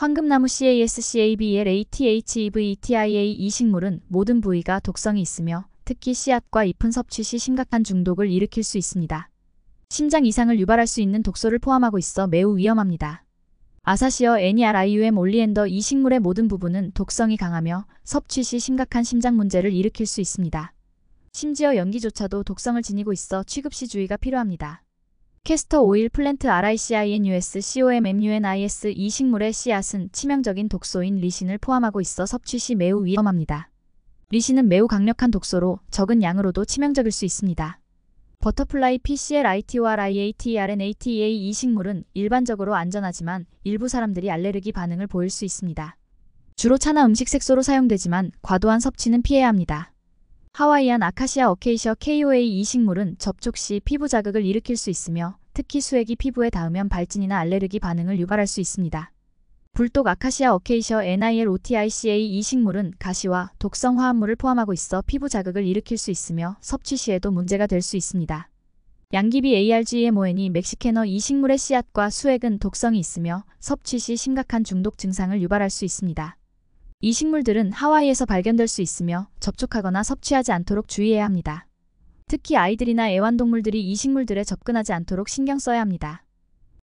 황금나무 CASCABLATHEVTIA e e 이 식물은 모든 부위가 독성이 있으며 특히 씨앗과 잎은 섭취 시 심각한 중독을 일으킬 수 있습니다. 심장 이상을 유발할 수 있는 독소를 포함하고 있어 매우 위험합니다. 아사시어 NERIUM 올리엔더 이 식물의 모든 부분은 독성이 강하며 섭취 시 심각한 심장 문제를 일으킬 수 있습니다. 심지어 연기조차도 독성을 지니고 있어 취급 시 주의가 필요합니다. 캐스터 오일 플랜트 RICINUS COMMUNIS 이 식물의 씨앗은 치명적인 독소인 리신을 포함하고 있어 섭취 시 매우 위험합니다. 리신은 매우 강력한 독소로 적은 양으로도 치명적일 수 있습니다. 버터플라이 PCLITORIATRNATA 이 식물은 일반적으로 안전하지만 일부 사람들이 알레르기 반응을 보일 수 있습니다. 주로 차나 음식 색소로 사용되지만 과도한 섭취는 피해야 합니다. 하와이안 아카시아 어케이셔 KOA 이 식물은 접촉 시 피부 자극을 일으킬 수 있으며 특히 수액이 피부에 닿으면 발진이나 알레르기 반응을 유발할 수 있습니다. 불독 아카시아 어케이셔 NILOTICA 이 식물은 가시와 독성 화합물을 포함하고 있어 피부 자극을 일으킬 수 있으며 섭취 시에도 문제가 될 수 있습니다. 양귀비 ARGMON이 멕시케너 이 식물의 씨앗과 수액은 독성이 있으며 섭취 시 심각한 중독 증상을 유발할 수 있습니다. 이 식물들은 하와이에서 발견될 수 있으며 접촉하거나 섭취하지 않도록 주의해야 합니다. 특히 아이들이나 애완동물들이 이 식물들에 접근하지 않도록 신경 써야 합니다.